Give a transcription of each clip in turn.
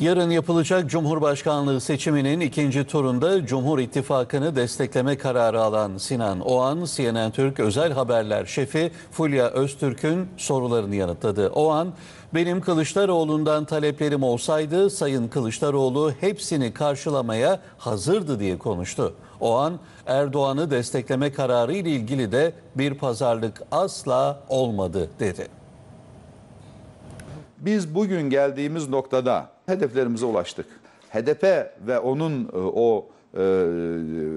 Yarın yapılacak Cumhurbaşkanlığı seçiminin ikinci turunda Cumhur İttifakı'nı destekleme kararı alan Sinan Oğan, CNN Türk özel haberler şefi Fulya Öztürk'ün sorularını yanıtladı. Oğan, benim Kılıçdaroğlu'ndan taleplerim olsaydı Sayın Kılıçdaroğlu hepsini karşılamaya hazırdı diye konuştu. Oğan, Erdoğan'ı destekleme kararı ile ilgili de bir pazarlık asla olmadı dedi. Biz bugün geldiğimiz noktada hedeflerimize ulaştık. HDP ve onun e, o e,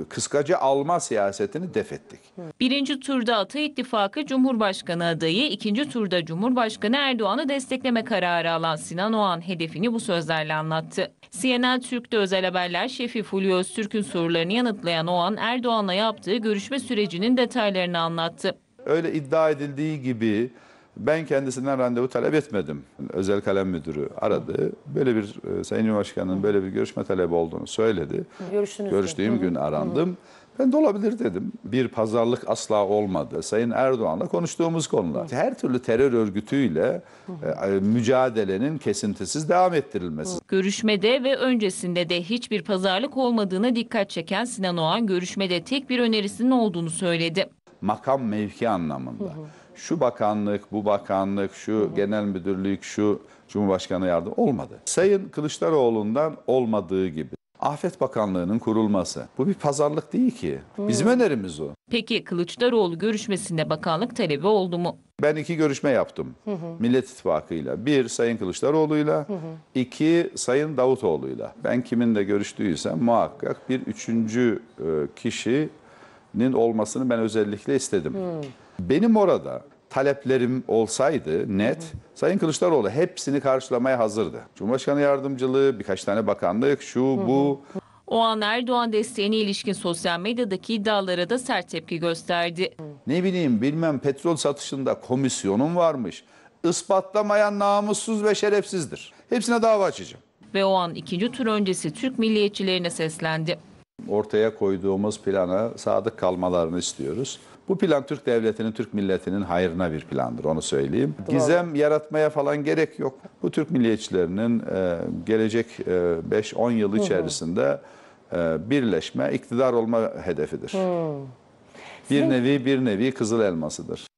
kıskacı alma siyasetini def ettik. Birinci turda Atı İttifakı Cumhurbaşkanı adayı, ikinci turda Cumhurbaşkanı Erdoğan'ı destekleme kararı alan Sinan Oğan hedefini bu sözlerle anlattı. CNN Türk'te özel haberler şefi Fulya Öztürk'ün sorularını yanıtlayan Oğan, Erdoğan'la yaptığı görüşme sürecinin detaylarını anlattı. Öyle iddia edildiği gibi ben kendisinden randevu talep etmedim. Özel kalem müdürü aradı. Böyle bir e, Sayın Cumhurbaşkanı'nın böyle bir görüşme talebi olduğunu söyledi. Görüştünüz Görüştüğüm mi? gün arandım. Hı. Ben de olabilir dedim. Bir pazarlık asla olmadı. Sayın Erdoğan'la konuştuğumuz konular. Hı. Her türlü terör örgütüyle Hı. E, e, mücadelenin kesintisiz devam ettirilmesi. Hı. Görüşmede ve öncesinde de hiçbir pazarlık olmadığına dikkat çeken Sinan Oğan görüşmede tek bir önerisinin olduğunu söyledi makam mevki anlamında. Hı hı. Şu bakanlık, bu bakanlık, şu hı hı. genel müdürlük, şu Cumhurbaşkanı yardım olmadı. Sayın Kılıçdaroğlu'ndan olmadığı gibi. Afet Bakanlığı'nın kurulması. Bu bir pazarlık değil ki. Bizim hmm. önerimiz o. Peki Kılıçdaroğlu görüşmesinde bakanlık talebi oldu mu? Ben iki görüşme yaptım. Hı hı. Millet İttifakı'yla. Bir Sayın Kılıçdaroğlu'yla, hı iki Sayın Davutoğlu'yla. Ben kiminle görüştüysem muhakkak bir üçüncü e, kişi nin olmasını ben özellikle istedim. Hmm. Benim orada taleplerim olsaydı net, hı hı. Sayın Kılıçdaroğlu hepsini karşılamaya hazırdı. Cumhurbaşkanı yardımcılığı, birkaç tane bakanlık, şu, hı bu. O an Erdoğan desteğine ilişkin sosyal medyadaki iddialara da sert tepki gösterdi. Ne bileyim bilmem petrol satışında komisyonum varmış. Ispatlamayan namussuz ve şerefsizdir. Hepsine dava açacağım. Ve o an ikinci tur öncesi Türk milliyetçilerine seslendi ortaya koyduğumuz plana sadık kalmalarını istiyoruz. Bu plan Türk devletinin, Türk milletinin hayırına bir plandır onu söyleyeyim. Doğru. Gizem yaratmaya falan gerek yok. Bu Türk milliyetçilerinin e, gelecek 5-10 e, yıl içerisinde e, birleşme, iktidar olma hedefidir. Hı. Bir nevi bir nevi kızıl elmasıdır.